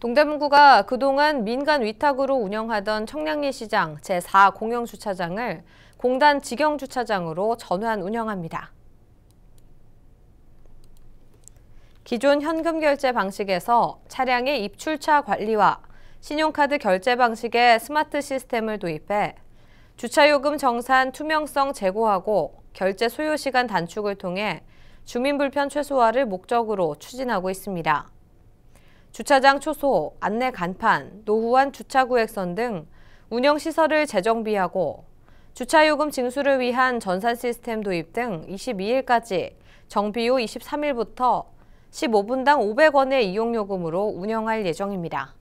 동대문구가 그동안 민간 위탁으로 운영하던 청량리 시장 제4 공영주차장을 공단 직영주차장으로 전환 운영합니다. 기존 현금 결제 방식에서 차량의 입출차 관리와 신용카드 결제 방식의 스마트 시스템을 도입해 주차요금 정산 투명성 제고하고 결제 소요시간 단축을 통해 주민 불편 최소화를 목적으로 추진하고 있습니다. 주차장 초소, 안내 간판, 노후한 주차 구획선 등 운영 시설을 재정비하고 주차요금 징수를 위한 전산 시스템 도입 등 22일까지 정비후 23일부터 15분당 500원의 이용요금으로 운영할 예정입니다.